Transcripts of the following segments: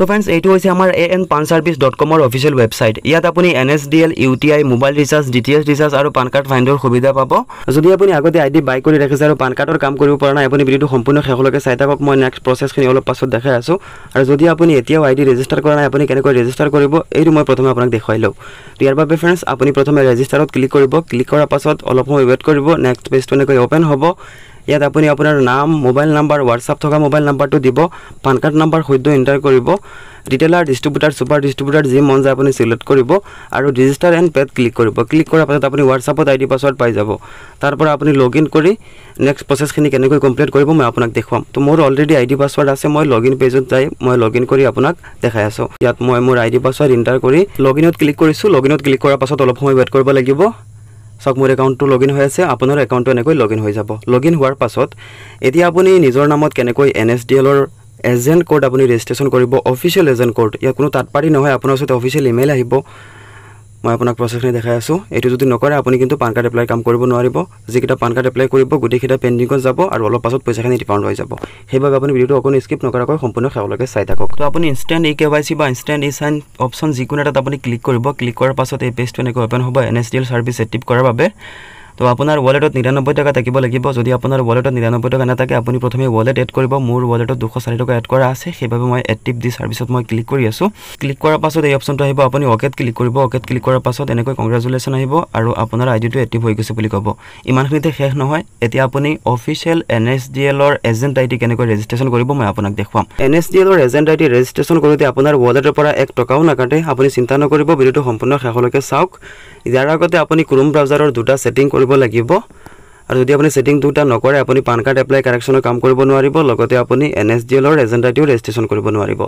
তো ফ্ৰেণ্ডছ এইটো হৈছে আমাৰ A N PAN service dot কমৰ অফিচিয়েল ৱেবছাইট ইয়াত আপুনি N S D L U T I mobile recharge D T H recharge আৰু পান কাৰ্ড ফাইণ্ডৰ সুবিধা পাব যদি আপুনি আগতে আই ডি বাই কৰি ৰাখিছে আৰু পান কাৰ্ডৰ কাম কৰিব পৰা নাই আপুনি ভিডিঅ'টো সম্পূৰ্ণ শেষলৈকে চাই থাকক মই নেক্সট প্ৰচেছখিনি অলপ পাছত দেখাই আছোঁ আৰু যদি আপুনি এতিয়াও আই ডি ৰেজিষ্টাৰ কৰা নাই আপুনি কেনেকৈ ৰেজিষ্টাৰ কৰিব এইটো মই প্ৰথমে আপোনাক দেখুৱাই লওঁ তো ইয়াৰ বাবে ফ্ৰেণ্ডছ আপুনি প্ৰথমে ৰেজিষ্টাৰত ক্লিক কৰিব ক্লিক কৰাৰ পাছত অলপ সময় ৱেইট কৰিব নেক্সট পেজটো এনেকৈ অ'পেন হ'ব ইয়াত আপুনি আপোনাৰ নাম মোবাইল নাম্বাৰ হোৱাটছআপ থকা মোবাইল নাম্বাৰটো দিব পান কাৰ্ড নাম্বাৰ সদ্য এণ্টাৰ কৰিব ডিটেইলাৰ ডিষ্ট্ৰিবিউটাৰ ছুপাৰ ডিষ্ট্ৰিবিউটাৰ যি মন যায় আপুনি চিলেক্ট কৰিব আৰু ৰেজিষ্টাৰ এণ্ড পেড ক্লিক কৰিব ক্লিক কৰাৰ পাছত আপুনি হোৱাটছআপত আই ডি পাছৱৰ্ড পাই যাব তাৰ পৰা আপুনি লগ ইন কৰি নেক্সট প্ৰচেছখিনি কেনেকৈ কমপ্লিট কৰিব মই আপোনাক দেখুৱাম তো মোৰ অলৰেডি আই ডি পাছৱৰ্ড আছে মই লগ ইন পেজত যাই মই লগ ইন কৰি আপোনাক দেখাই আছোঁ ইয়াত মই মোৰ আই ডি পাছৱৰ্ড এণ্টাৰ কৰি লগ ইনত ক্লিক কৰিছোঁ লগ ইনত ক্লিক কৰাৰ পাছত অলপ সময় ৱেইট কৰিব লাগিব চাওক মোৰ একাউণ্টটো লগ ইন হৈ আছে আপোনাৰ একাউণ্টটো এনেকৈ লগ ইন হৈ যাব লগ ইন হোৱাৰ পাছত এতিয়া আপুনি নিজৰ নামত কেনেকৈ এন এছ ডি এলৰ এজেণ্ট ক'ড আপুনি ৰেজিষ্ট্ৰেশ্যন কৰিব অফিচিয়েল এজেণ্ট ক'ড ইয়াত কোনো তাত নহয় আপোনাৰ ওচৰত অফিচিয়েল ইমেইল আহিব মই আপোনাক প্ৰচেছখিনি দেখাই আছোঁ এইটো যদি নকৰে আপুনি কিন্তু পান কাৰ্ড এপ্লাই কাম কৰিব নোৱাৰিব যিকেইটা পান কাৰ্ড এপ্লাই কৰিব গোটেইকেইটা পেণ্ডিঙত যাব আৰু অলপ পাছত পইচাখিনি ৰিফাউণ্ড হৈ যাব সেইবাবে আপুনি ভিডিঅ'টো অকণ স্কিপ নকৰাকৈ সম্পূৰ্ণ সেৱালৈকে চাই থাকক তো আপুনি instant E K Y C বা ইনষ্টেণ্ট ই চাইন অপশ্যন যিকোনো এটাত আপুনি ক্লিক কৰিব ক্লিক কৰাৰ পাছত এই পেজটো এনেকৈ অ'পেন হ'ব N S D L service active কৰাৰ বাবে তো আপোনাৰ ৱালেটত নিৰানব্বৈ টকা থাকিব লাগিব যদি আপোনাৰ ৱালেটত নিৰানব্বৈ টকা নাথাকে আপুনি প্ৰথমে ৱালেট এড কৰিব মোৰ ৱালেটত দুশ চাৰি টকা এড কৰা আছে সেইবাবে মই এক্টিভ দি চাৰ্ভিছত মই ক্লিক কৰি আছোঁ ক্লিক কৰাৰ পাছত এই অপশ্যনটো আহিব আপুনি অকেত ক্লিক কৰিব অকেত ক্লিক কৰাৰ পাছত এনেকৈ কংগ্ৰেচুলেশ্যন আহিব আৰু আপোনাৰ আই ডিটো এক্টিভ হৈ গৈছে বুলি ক'ব ইমানখিনিতে শেষ নহয় এতিয়া আপুনি অফিচিয়েল এন এছ ডি এলৰ এজেণ্ট আই ডি কেনেকৈ ৰেজিষ্ট্ৰেশ্যন কৰিব মই আপোনাক দেখুৱাম এন এছ ডি এলৰ এজেণ্ট আই ডি ৰেজিষ্ট্ৰেশ্যন কৰোঁতে আপোনাৰ ৱালেটৰ পৰা এক টকাও নাকাটে আপুনি চিন্তা নকৰিব ভিডিঅ'টো সম্পূৰ্ণ শেষলৈকে চাওক ইয়াৰ আগতে আপুনি ক্ৰোম ব্ৰাউজাৰৰ দুটা ছেটিং কৰিব কৰিব লাগিব আৰু যদি আপুনি ছেটিং দুটা নকৰে আপুনি পান কাৰ্ড এপ্লাই কাৰেকশ্যনৰ কাম কৰিব নোৱাৰিব লগতে আপুনি এন এছ ডি এলৰ এজেণ্টাইটিও ৰেজিষ্ট্ৰেশ্যন কৰিব নোৱাৰিব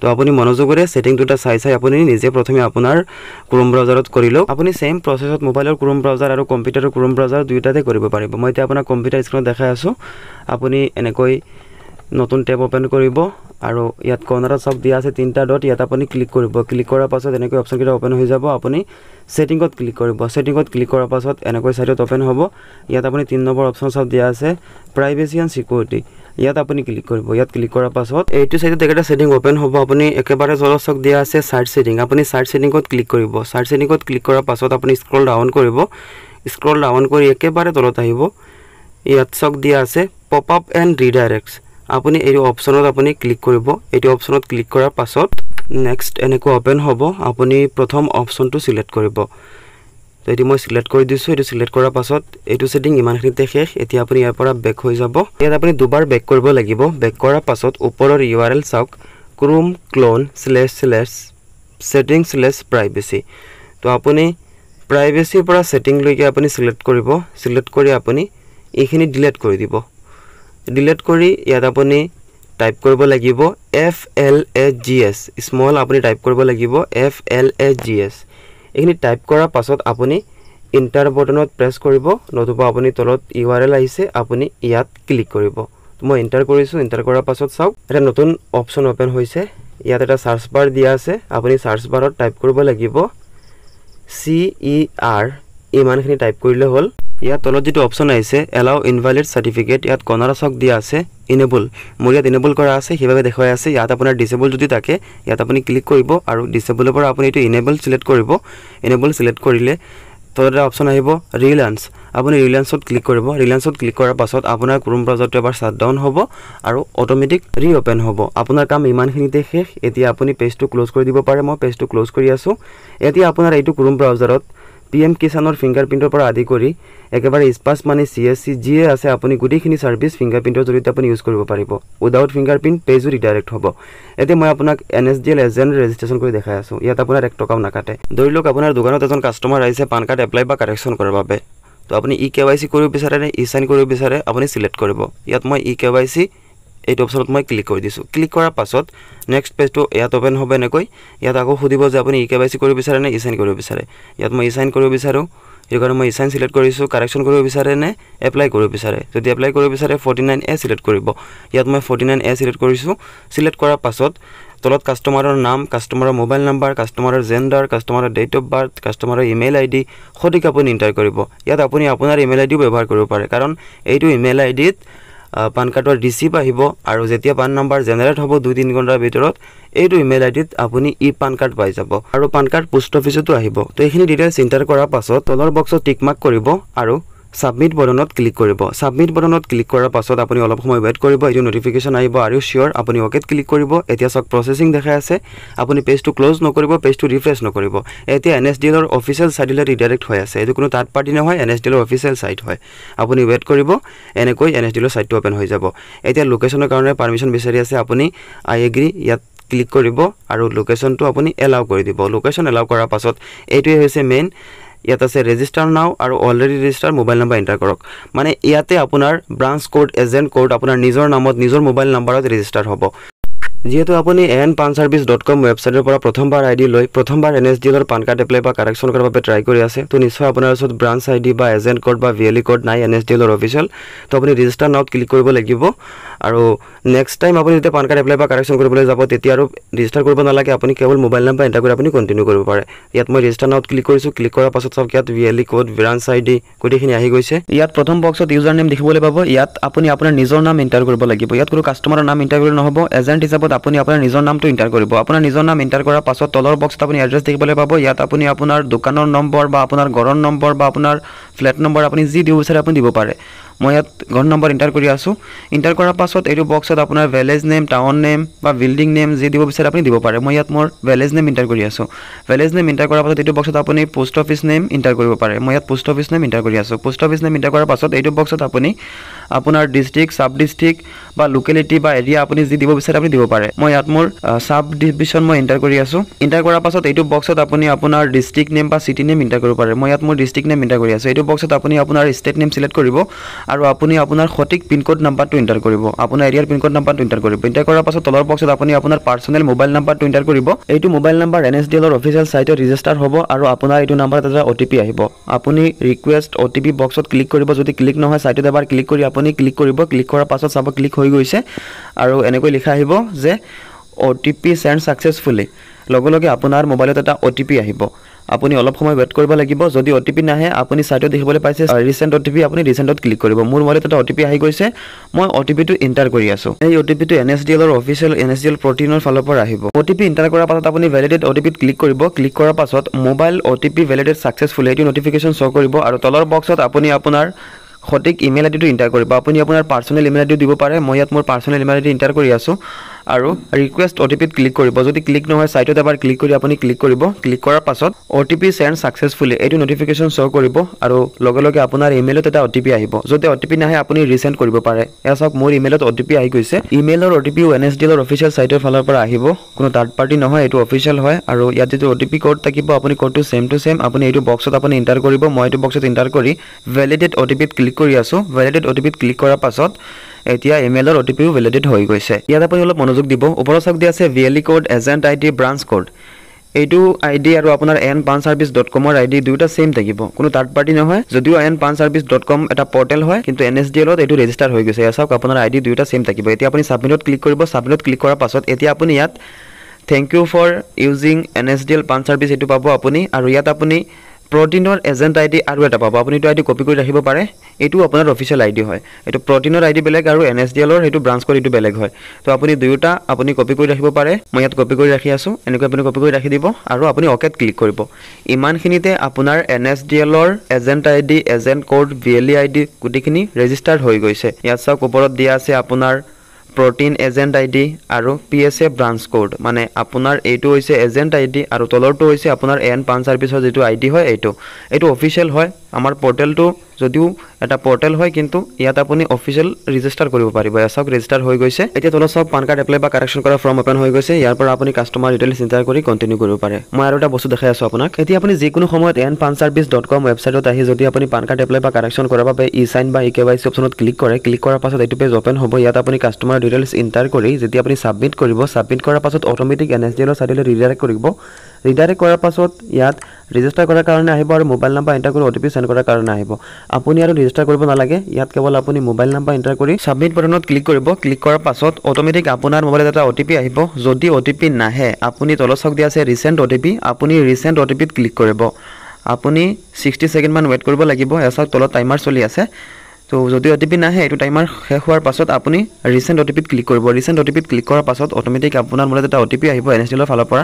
তো আপুনি মনোযোগেৰে ছেটিং দুটা চাই চাই আপুনি নিজে প্ৰথমে আপোনাৰ ক্ৰোম ব্ৰাউজাৰত কৰি লওক আপুনি ছেইম প্ৰচেছত মোবাইলৰ ক্ৰোম ব্ৰাউজাৰ আৰু কম্পিউটাৰৰ ক্ৰোম ব্ৰাউজাৰ দুয়োটাতে কৰিব পাৰিব মই এতিয়া আপোনাৰ কম্পিউটাৰ স্ক্ৰীণত দেখাই আছোঁ আপুনি এনেকৈ নতুন টেপ অ'পেন কৰিব আৰু ইয়াত কৰ্ণাৰত চব দিয়া আছে তিনিটা ডট ইয়াত আপুনি ক্লিক কৰিব ক্লিক কৰাৰ পাছত এনেকৈ অপশ্যনকেইটা অ'পেন হৈ যাব আপুনি ছেটিংত ক্লিক কৰিব ছেটিংত ক্লিক কৰাৰ পাছত এনেকৈ ছাইডত অ'পেন হ'ব ইয়াত আপুনি তিনি নম্বৰ অপশ্যন চব দিয়া আছে প্ৰাইভেচি এণ্ড ছিকিউৰিটি ইয়াত আপুনি ক্লিক কৰিব ইয়াত ক্লিক কৰাৰ পাছত এইটো ছাইডত একেটা ছেটিং অ'পেন হ'ব আপুনি একেবাৰে জলত চাওক দিয়া আছে চাৰ্ট ছেটিং আপুনি চাৰ্ট ছেটিঙত ক্লিক কৰিব ছাৰ্চ ছেটিঙত ক্লিক কৰাৰ পাছত আপুনি স্ক্ৰল ডাউন কৰিব স্ক্ৰল ডাউন কৰি একেবাৰে তলত আহিব ইয়াত চক দিয়া আছে পপ আপ এণ্ড ৰিডাইৰেক্টছ আপুনি এইটো অপশ্যনত আপুনি ক্লিক কৰিব এইটো অপশ্যনত ক্লিক কৰাৰ পাছত নেক্সট এনেকুৱা অপেন হ'ব আপুনি প্ৰথম অপশ্যনটো চিলেক্ট কৰিব তো এইটো মই চিলেক্ট কৰি দিছোঁ এইটো চিলেক্ট কৰাৰ পাছত এইটো ছেটিং ইমানখিনিতে শেষ এতিয়া আপুনি ইয়াৰ পৰা বেক হৈ যাব ইয়াত আপুনি দুবাৰ বেক কৰিব লাগিব বেক কৰাৰ পাছত ওপৰৰ ইউ আৰ এল চাওক Chrome colon slash slash setting slash privacy তো আপুনি প্ৰাইভেচিৰ পৰা ছেটিংলৈকে আপুনি চিলেক্ট কৰিব চিলেক্ট কৰি আপুনি এইখিনি ডিলেট কৰি দিব ডিলেট কৰি ইয়াত আপুনি টাইপ কৰিব লাগিব F L S G S small আপুনি টাইপ কৰিব লাগিব F L S G S এইখিনি টাইপ কৰাৰ পাছত আপুনি ইণ্টাৰ বটনত প্ৰেছ কৰিব নতুবা আপুনি তলত ইউ আৰ এল আহিছে আপুনি ইয়াত ক্লিক কৰিব মই ইণ্টাৰ কৰিছোঁ ইণ্টাৰ কৰাৰ পাছত চাওক এটা নতুন অপশ্যন অ'পেন হৈছে ইয়াত এটা চাৰ্চ বাৰ দিয়া আছে আপুনি চাৰ্চ বাৰত টাইপ কৰিব লাগিব চি ই আৰ ইমানখিনি টাইপ কৰিলে হ'ল ইয়াৰ তলত যিটো অপশ্যন আহিছে এলাও ইনভেলিড চাৰ্টিফিকেট ইয়াত কনাৰা চক দিয়া আছে ইনেবল মোৰ ইয়াত ইনেবল কৰা আছে সেইবাবে দেখুৱাই আছে ইয়াত আপোনাৰ ডিচেবল যদি থাকে ইয়াত আপুনি ক্লিক কৰিব আৰু ডিচেবলৰ পৰা আপুনি এইটো ইনেবল ছিলেক্ট কৰিব ইনেবল ছিলেক্ট কৰিলে তলত এটা অপশ্যন আহিব ৰিলায়েন্স আপুনি ৰিলায়েন্সত ক্লিক কৰিব ৰিলায়েন্সত ক্লিক কৰাৰ পাছত আপোনাৰ ক্ৰোম প্ৰজেক্টটো এবাৰ শ্বাট ডাউন হ'ব আৰু অট'মেটিক ৰিঅ'পেন হ'ব আপোনাৰ কাম ইমানখিনিতে শেষ এতিয়া আপুনি পেজটো ক্লজ কৰি দিব পাৰে মই পেজটো ক্লজ কৰি আছোঁ এতিয়া আপোনাৰ এইটো ক্ৰোম ব্ৰাউজাৰত পি এম কিষাণৰ ফিংগাৰপ্ৰিণ্টৰ পৰা আদি কৰি একেবাৰে স্পাচ মানি চি এছ চি যিয়ে আছে আপুনি গোটেইখিনি ছাৰ্ভিচ ফিংগাৰপ্ৰিণ্টৰ জৰিয়তে আপুনি ইউজ কৰিব পাৰিব উইদাউট ফিংগাৰপ্ৰিণ্ট পেজো ৰিডাইৰেক্ট হ'ব এতিয়া মই আপোনাক N S D L agent registration কৰি দেখাই আছোঁ ইয়াত আপোনাৰ এক টকাও নাকাটে ধৰি লওক আপোনাৰ দোকানত এজন কাষ্টমাৰ আহিছে পান কাৰ্ড এপ্লাই বা কাৰেকশ্যন কৰাৰ বাবে তো আপুনি ই কে ৱাই চি কৰিব বিচাৰে নে ই চাইন কৰিব বিচাৰে আপুনি চিলেক্ট কৰিব ইয়াত মই ই কে ৱাই চি এইটো অপশ্যনত মই ক্লিক কৰি দিছোঁ ক্লিক কৰাৰ পাছত নেক্সট পেজটো ইয়াত অ'পেন হ'ব এনেকৈ ইয়াত আকৌ সুধিব যে আপুনি ই কে ৱাই চি কৰিব বিচাৰেনে ই চাইন কৰিব বিচাৰে ইয়াত মই ই চাইন কৰিব বিচাৰোঁ সেইকাৰণে মই ই চাইন ছিলেক্ট কৰিছোঁ কাৰেকশ্যন কৰিব বিচাৰেনে এপ্লাই কৰিব বিচাৰে যদি এপ্লাই কৰিব বিচাৰে ফৰ্টি নাইন এ ছিলেক্ট কৰিব ইয়াত মই ফৰ্টি নাইন এ ছিলেক্ট কৰিছোঁ ছিলেক্ট কৰাৰ পাছত তলত কাষ্টমাৰৰ নাম কাষ্টমাৰৰ মোবাইল নাম্বাৰ কাষ্টমাৰৰ জেণ্ডাৰ কাষ্টমাৰৰ ডেট অফ বাৰ্থ কাষ্টমাৰৰ ইমেইল আই ডি সঠিক আপুনি ইণ্টাৰ কৰিব ইয়াত আপুনি আপোনাৰ ইমেইল আই ডিও ব্যৱহাৰ কৰিব পাৰে কাৰণ এইটো ইমেইল আই ডিত পান কাৰ্ডৰ ৰিচিপ আহিব আৰু যেতিয়া পান নম্বৰ জেনেৰেট হ'ব দুই তিনি ঘণ্টাৰ ভিতৰত এইটো ইমেইল আই ডিত আপুনি ই পান কাৰ্ড পাই যাব আৰু পান কাৰ্ড পোষ্ট অফিচতো আহিব তো এইখিনি ডিটেইলছ চিন্তাৰ কৰাৰ পাছত তলৰ বক্সত টিকমাক কৰিব আৰু ছাবমিট বটনত ক্লিক কৰিব ছাবমিট বটনত ক্লিক কৰাৰ পাছত আপুনি অলপ সময় ৱেইট কৰিব এইটো নটিফিকেশ্যন আহিব আৰু চিয়'ৰ আপুনি অ'কেত ক্লিক কৰিব এতিয়া চাওক প্ৰচেছিং দেখাই আছে আপুনি পেজটো ক্লজ নকৰিব পেজটো ৰিফ্ৰেছ নকৰিব এতিয়া এন এছ ডি এলৰ অফিচিয়েল ছাইডলৈ ৰিডাইৰেক্ট হৈ আছে এইটো কোনো থাৰ্ড পাৰ্টি নহয় এন এছ ডি এলৰ অফিচিয়েল ছাইট হয় আপুনি ৱেইট কৰিব এনেকৈ এন এছ ডি এলৰ ছাইটটো অ'পেন হৈ যাব এতিয়া লোকেশ্যনৰ কাৰণে পাৰ্মিশ্যন বিচাৰি আছে আপুনি আই এগ্ৰি ইয়াত ক্লিক কৰিব আৰু লোকেশ্যনটো আপুনি এলাউ কৰি দিব লোকেশ্যন এলাউ কৰাৰ পাছত এইটোৱেই হৈছে মেইন ইয়াত আছে ৰেজিষ্টাৰ নাও আৰু already register mobile number enter কৰক মানে ইয়াতে আপোনাৰ ব্ৰাঞ্চ ক'ৰ্ট এজেণ্ট ক'ৰ্ট আপোনাৰ নিজৰ নামত নিজৰ মোবাইল নাম্বাৰত ৰেজিষ্টাৰ হ'ব যিহেতু আপুনি N PAN service dot com ৱেবছাইটৰ পৰা প্ৰথমবাৰ আই ডি লৈ প্ৰথমবাৰ এন এছ ডি এলৰ পান কাৰ্ড এপ্লাই বা কাৰেকশ্যন কৰাৰ বাবে ট্ৰাই কৰি আছে তো নিশ্চয় আপোনাৰ ওচৰত ব্ৰাঞ্চ আই ডি বা এজেণ্ট কাৰ্ড বা ভি এল ই কাৰ্ড নাই এন এছ ডি এলৰ অফিচিয়েল তো আপুনি ৰেজিষ্টাৰ নাওত ক্লিক কৰিব লাগিব আৰু নেক্সট টাইম আপুনি যেতিয়া পান কাৰ্ড এপ্লাই বা কাৰেকশ্যন কৰিবলৈ যাব তেতিয়া আৰু ৰেজিষ্টাৰ কৰিব নালাগে আপুনি কেৱল মোবাইল নাম্বাৰ এণ্টাৰ কৰি আপুনি কণ্টিনিউ কৰিব পাৰে ইয়াত মই ৰেজিষ্টাৰ নাওত ক্লিক কৰিছোঁ ক্লিক কৰাৰ পাছত চাওক ইয়াত V L E code branch I D গোটেইখিনি আহি গৈছে ইয়াত প্ৰথম বক্সত ইউজাৰ নেম দেখিবলৈ পাব ইয়াত আপুনি আপোনাৰ নিজৰ নাম এণ্টাৰ কৰিব লাগিব ইয়াত কোনো কাষ্টমাৰৰ নাম এণ্টাৰ কৰিব নহ'ব এজেণ্ট হিচাপত আপুনি আপোনাৰ নিজৰ নামটো এণ্টাৰ কৰিব আপোনাৰ নিজৰ নাম এণ্টাৰ কৰাৰ পাছত তলৰ বক্সত আপুনি এড্ৰেছ দেখিবলৈ পাব ইয়াত আপুনি আপোনাৰ দোকানৰ নম্বৰ বা আপোনাৰ ঘৰৰ নম্বৰ বা আপোনাৰ ফ্লেট নম্বৰ আপুনি যি দিব বিচাৰে আপুনি দিব পাৰে মই ইয়াত ঘৰ নম্বৰ এণ্টাৰ কৰি আছোঁ এণ্টাৰ কৰাৰ পাছত এইটো বক্সত আপোনাৰ ভেলেজ নেম টাউন নেম বা বিল্ডিং নেম যি দিব বিচাৰে আপুনি দিব পাৰে মই ইয়াত মোৰ ভেলেজ নেম এণ্টাৰ কৰি আছোঁ ভেলেজ নেম এণ্টাৰ কৰাৰ পাছত এইটো বক্সত আপুনি পোষ্ট অফিচ নেম এণ্টাৰ কৰিব পাৰে মই ইয়াত পোষ্ট অফিচ নেম এণ্টাৰ কৰি আছোঁ পোষ্ট অফিচ নেম এণ্টাৰ কৰাৰ পাছত এইটো বক্সত আপুনি আপোনাৰ ডিষ্ট্ৰিক্ট চাব ডিষ্ট্ৰিক্ট বা লোকেলিটি বা এৰিয়া আপুনি যি দিব বিচাৰে আপুনি দিব পাৰে মই ইয়াত মোৰ সাব ডিভিশন মই এণ্টাৰ কৰি আছো এণ্টাৰ কৰাৰ পাছত এইটো বক্সত আপুনি আপোনাৰ ডিষ্ট্ৰিক্ট নেম বা চিটি নেম এন্টাৰ কৰিব পাৰে মই ইয়াত মোৰ ডিষ্ট্ৰিক্ট নেম এন্টাৰ কৰি আছোঁ এইটো বক্সত আপুনি আপোনাৰ ষ্টেট নেম চিলেক্ট কৰিব আৰু আপুনি আপোনাৰ সঠিক পিনক'ড নাম্বাৰটো এণ্টাৰ কৰিব আপোনাৰ এৰিয়াৰ পিনক'ড নাম্বাৰটো এন্টাৰ কৰিব এন্টাৰ কৰাৰ পাছত তলৰ বক্সত আপুনি আপোনাৰ পাৰ্চনেল মোবাইল নাম্বাৰটো এন্টাৰ কৰিব এইটো mobile number N S D এলৰ অফিচিয়েল সাইটত ৰেজিষ্টাৰ হ'ব আৰু আপোনাৰ এইটো নাম্বাৰত এটা অ' টি পি আহিব আপুনি ৰিকুৱেষ্ট অ' টি পি বক্সত ক্লিক কৰিব যদি ক্লিক নহয় সাইটত এবাৰ ক্লিক কৰি আপুনি ক্লিক কৰিব ক্লিক কৰাৰ পাছত চাব ক্লিক হৈ হৈ গৈছে আৰু এনেকৈ লিখা আহিব যে O' T P send successfully লগে লগে আপোনাৰ মোবাইলত এটা অ' টি পি আহিব আপুনি অলপ সময় ৱেইট কৰিব লাগিব যদি অ' টি পি নাহে আপুনি চাইটো দেখিবলৈ পাইছে ৰিচেণ্ট অ' টি পি আপুনি ৰিচেণ্টত ক্লিক কৰিব মোৰ মোবাইলত এটা অ' টি পি আহি গৈছে মই অ' টি পিটো এণ্টাৰ কৰি আছোঁ এই অ' টি পিটো এন এছ ডি এলৰ official N S D L প্ৰটিনৰ ফালৰ পৰা আহিব অ' টি পি এণ্টাৰ কৰাৰ পাছত আপুনি ভেলিডেট অ' টি পিত ক্লিক কৰিব ক্লিক কৰাৰ পাছত mobile O' T P validate successful এইটো নটিফিকেশ্যন শ্ব' কৰিব আৰু তলৰ বক্সত আপুনি আপোনাৰ সঠিক ইমেইল আইডিটো ইণ্টাৰ কৰিব আপুনি আপোনাৰ পাৰ্চনেল ইমেইল আইডিও দিব পাৰে মই ইয়াত মোৰ পাৰ্চনেল ইমেইল আইডি ইণ্টাৰ কৰি আছোঁ আৰু ৰিকুৱেষ্ট অ' টি পিত ক্লিক কৰিব যদি ক্লিক নহয় চাইটত এবাৰ ক্লিক কৰি আপুনি ক্লিক কৰিব ক্লিক কৰাৰ পাছত O' T P send successfully এইটো নটিফিকেশ্যন শ্ব' কৰিব আৰু লগে লগে আপোনাৰ ইমেইলত এটা অ' টি পি আহিব যদি অ' টি পি নাহে আপুনি ৰিচেণ্ড কৰিব পাৰে এয়া চাওক মোৰ ইমেইলত অ' টি পি আহি গৈছে ইমেইলৰ O' T P N S D এলৰ অফিচিয়েল চাইটৰ ফালৰ পৰা আহিব কোনো থাৰ্ড পাৰ্টি নহয় এইটো অফিচিয়েল হয় আৰু ইয়াত যিটো অ' টি পি কোড থাকিব আপুনি কোডটো চেম টু চেম আপুনি এইটো বক্সত আপুনি এণ্টাৰ কৰিব মই এইটো বক্সত এণ্টাৰ কৰি ভেলিডেট অ' টি পিত ক্লিক কৰি আছোঁ ভেলিডেট অ' টি পিত ক্লিক কৰাৰ পাছত এতিয়া ইমেইলৰ অটিপিও ভেলিডেট হৈ গৈছে ইয়াত আপুনি অলপ মনোযোগ দিব ওপৰত চাওক দিয়া আছে V L E code agent I D branch code এইটো আইডি আৰু আপোনাৰ এন পান চাৰ্ভিছ ডট কমৰ আইডি দুয়োটা ছেইম থাকিব কোনো থাৰ্ড পাৰ্টি নহয় যদিও N PAN service dot com এটা পৰ্টেল হয় কিন্তু এন এছ ডি এলত এইটো ৰেজিষ্টাৰ হৈ গৈছে ইয়াৰ চাওক আপোনাৰ আই ডি দুয়োটা চেম থাকিব এতিয়া আপুনি ছাবমিটত ক্লিক কৰিব ছাবমিটত ক্লিক কৰাৰ পাছত এতিয়া আপুনি ইয়াত thank you for using N S D L PAN service এইটো পাব আপুনি আৰু ইয়াত আপুনি প্ৰটিনৰ এজেণ্ট আই ডি আৰু এটা পাব আপুনি এইটো আই ডি কপি কৰি ৰাখিব পাৰে এইটো আপোনাৰ অফিচিয়েল আই ডি হয় এইটো প্ৰটিনৰ আই ডি বেলেগ আৰু এন এছ ডি এলৰ সেইটো ব্ৰাঞ্চ কৰ এইটো বেলেগ হয় ত' আপুনি দুয়োটা আপুনি কপি কৰি ৰাখিব পাৰে মই ইয়াত কপি কৰি ৰাখি আছোঁ এনেকৈ আপুনি কপি কৰি ৰাখি দিব আৰু আপুনি অকেত ক্লিক কৰিব ইমানখিনিতে আপোনাৰ এন এছ ডি এলৰ agent I D agent code V L E I D গোটেইখিনি ৰেজিষ্টাৰ্ড হৈ গৈছে ইয়াত চাওক ওপৰত দিয়া আছে আপোনাৰ প্ৰটিন এজেণ্ট আই ডি আৰু P S A branch code মানে আপোনাৰ এইটো হৈছে এজেণ্ট আই ডি আৰু তলৰটো হৈছে আপোনাৰ এন পান চাৰ্ভিছৰ যিটো আই ডি হয় এইটো এইটো অফিচিয়েল হয় আমাৰ পৰ্টেলটো যদিও এটা পৰ্টেল হয় কিন্তু ইয়াত আপুনি অফিচিয়েল ৰেজিষ্টাৰ কৰিব পাৰিব ইয়াত চাওক ৰেজিষ্টাৰ হৈ গৈছে এতিয়া তলত চাওক পান কাৰ্ড এপ্লাই বা কাৰেকশ্যন কৰা ফৰ্ম অ'পেন হৈ গৈছে ইয়াৰ পৰা আপুনি কাষ্টমাৰ ডিটেইলছ চিন্তা কৰি কণ্টিনিউ কৰিব পাৰে মই আৰু এটা বস্তু দেখাই আছোঁ আপোনাক এতিয়া আপুনি যিকোনো সময়ত N PAN service dot com ৱেবছাইটত আহি যদি আপুনি পান কাৰ্ড এপ্লাই বা কাৰেকশ্যন কৰাৰ বাবে ই চাইন বা ই কে ৱাই চি অপশ্যনত ক্লিক কৰে ক্লিক কৰাৰ পাছত এইটো পেজ অ'পেন হ'ব ইয়াত আপুনি কাষ্টমাৰ ডিটেইলছ ইণ্টাৰ কৰি যেতিয়া আপুনি ছাবমিট কৰিব ছাবমিট কৰাৰ পাছত অট'মেটিক এন এছ ডি এলৰ চাইডলৈ ৰিডাইৰেক্ট কৰিব ৰিডাইৰেক্ট কৰাৰ পাছত ইয়াত ৰেজিষ্টাৰ কৰাৰ কাৰণে আহিব আৰু মোবাইল নাম্বাৰ এণ্টাৰ কৰি অ' টি পি চেণ্ড কৰাৰ কাৰণে আহিব আপুনি আৰু ৰেজিষ্টাৰ কৰিব নালাগে ইয়াত কেৱল আপুনি মোবাইল নাম্বাৰ এণ্টাৰ কৰি ছাবমিট বাটনত ক্লিক কৰিব ক্লিক কৰাৰ পাছত অট'মেটিক আপোনাৰ মোবাইলত এটা অ' টি পি আহিব যদি অ' টি পি নাহে আপুনি তলত চাওক দিয়া আছে ৰিচেণ্ট অ' টি পি আপুনি ৰিচেণ্ট অ' টি পিত ক্লিক কৰিব আপুনি ছিক্সটি ছেকেণ্ডমান ৱেইট কৰিব লাগিব এচাওক তলত টাইমাৰ চলি আছে তো যদি অ' টি পি নাহে এইটো টাইমাৰ শেষ হোৱাৰ পাছত আপুনি ৰিচেণ্ট অ' টি পিত ক্লিক কৰিব ৰিচেণ্ট অ' টি পিত ক্লিক কৰাৰ পাছত অট'মেটিক আপোনাৰ মূলত এটা অ' টি পি আহিব এন এছ ডি এলৰ ফালৰ পৰা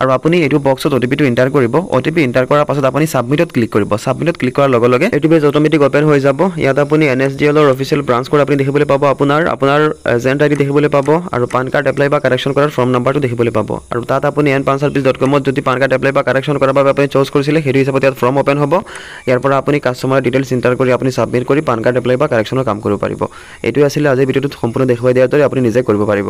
আৰু আপুনি এইটো বক্সত অ' টি পিটো ইণ্টাৰ কৰিব অ' টি পি ইণ্টাৰ কৰাৰ পাছত আপুনি ছাবমিটত ক্লিক কৰিব ছাবমিটত ক্লিক কৰাৰ লগে লগে এইটো পেজ অট'মেটিক অ'পেন হৈ যাব ইয়াত আপুনি এন এছ ডি এলৰ অফিচিয়েল ব্ৰাঞ্চ কৰ আপুনি দেখিবলৈ পাব আপোনাৰ আপোনাৰ এজেণ্ট আই ডি দেখিবলৈ পাব আৰু পান কাৰ্ড এপ্লাই বা কাৰেকশ্যন কৰাৰ ফৰ্ম নম্বৰটো দেখিবলৈ পাব আৰু তাত আপুনি এন পান চাৰ্ভিছ ডট কমত যদি পান কাৰ্ড এপ্লাই বা কাৰেকশ্যন কৰাৰ বাবে আপুনি চ'জ কৰিছিলে সেইটো হিচাপত ইয়াত ফৰ্ম অ'পেন হ'ব ইয়াৰ পৰা আপুনি কাষ্টমাৰ ডিটেইলছ ইণ্টাৰ কৰি আপুনি ছাবমিট কৰি পান কাৰ্ড এপ্লাই বা কালেকশ্যনৰ কাম কৰিব পাৰিব এইটোৱে আছিলে আজিৰ ভিডিঅ'টোত সম্পূৰ্ণ দেখুৱাই দিয়াৰ দৰে আপুনি নিজে কৰিব পাৰিব